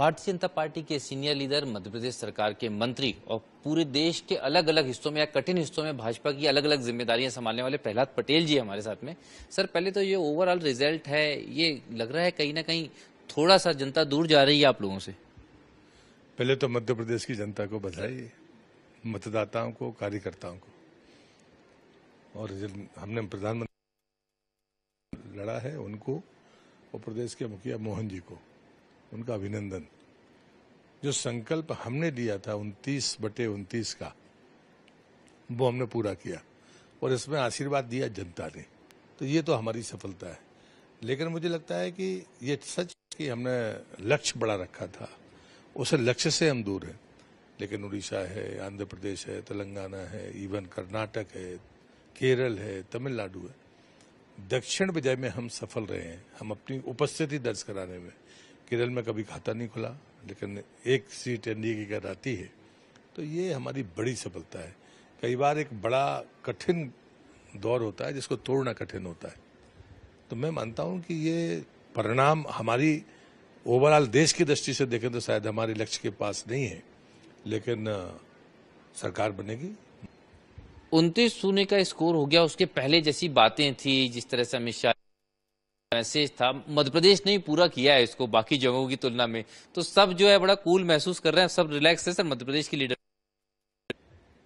भारतीय जनता पार्टी के सीनियर लीडर मध्य प्रदेश सरकार के मंत्री और पूरे देश के अलग अलग हिस्सों में या कठिन हिस्सों में भाजपा की अलग अलग जिम्मेदारियां संभालने वाले प्रहलाद पटेल जी हमारे साथ में सर पहले तो ये ओवरऑल रिजल्ट है ये लग रहा है कहीं ना कहीं थोड़ा सा जनता दूर जा रही है आप लोगों से पहले तो मध्य प्रदेश की जनता को बधाई मतदाताओं को कार्यकर्ताओं को और हमने प्रधानमंत्री लड़ा है उनको और प्रदेश के मुखिया मोहन जी को उनका अभिनंदन जो संकल्प हमने लिया था उनतीस बटे उनतीस का वो हमने पूरा किया और इसमें आशीर्वाद दिया जनता ने तो ये तो हमारी सफलता है लेकिन मुझे लगता है कि ये सच कि हमने लक्ष्य बड़ा रखा था उस लक्ष्य से हम दूर हैं लेकिन उड़ीसा है आंध्र प्रदेश है तेलंगाना है इवन कर्नाटक है केरल है तमिलनाडु है दक्षिण विजय में हम सफल रहे हैं हम अपनी उपस्थिति दर्ज कराने में केरल में कभी खाता नहीं खुला लेकिन एक सीट एनडीए की अगर आती है तो ये हमारी बड़ी सफलता है कई बार एक बड़ा कठिन दौर होता है जिसको तोड़ना कठिन होता है तो मैं मानता हूं कि ये परिणाम हमारी ओवरऑल देश की दृष्टि से देखें तो शायद हमारे लक्ष्य के पास नहीं है लेकिन सरकार बनेगी उनतीस शून्य का स्कोर हो गया उसके पहले जैसी बातें थी जिस तरह से अमित शाह मैसेज था मध्य प्रदेश ने ही पूरा किया है इसको बाकी जगहों की तुलना में तो सब जो है बड़ा कूल महसूस कर रहे हैं सब रिलैक्स है सर मध्य प्रदेश की लीडर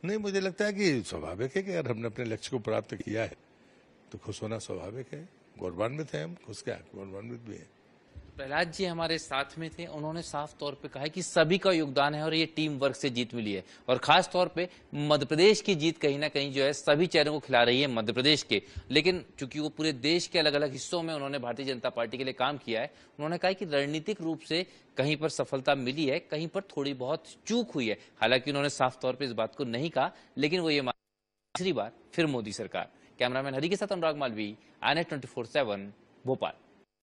नहीं मुझे लगता है कि स्वाभाविक है कि अगर हमने अपने लक्ष्य को प्राप्त किया है तो खुश होना स्वाभाविक है गौरवान्वित है हम खुश क्या गौरवान्वित भी है प्रहलाद जी हमारे साथ में थे उन्होंने साफ तौर पे कहा कि सभी का योगदान है और ये टीम वर्क से जीत मिली है और खास तौर पे मध्य प्रदेश की जीत कहीं ना कहीं जो है सभी चेहरों को खिला रही है मध्य प्रदेश के लेकिन चूंकि वो पूरे देश के अलग अलग हिस्सों में उन्होंने भारतीय जनता पार्टी के लिए काम किया है उन्होंने कहा कि रणनीतिक रूप से कहीं पर सफलता मिली है कहीं पर थोड़ी बहुत चूक हुई है हालांकि उन्होंने साफ तौर पर इस बात को नहीं कहा लेकिन वो ये तीसरी बार फिर मोदी सरकार कैमरामैन हरी के साथ अनुराग मालवी आने ट्वेंटी फोर सेवन भोपाल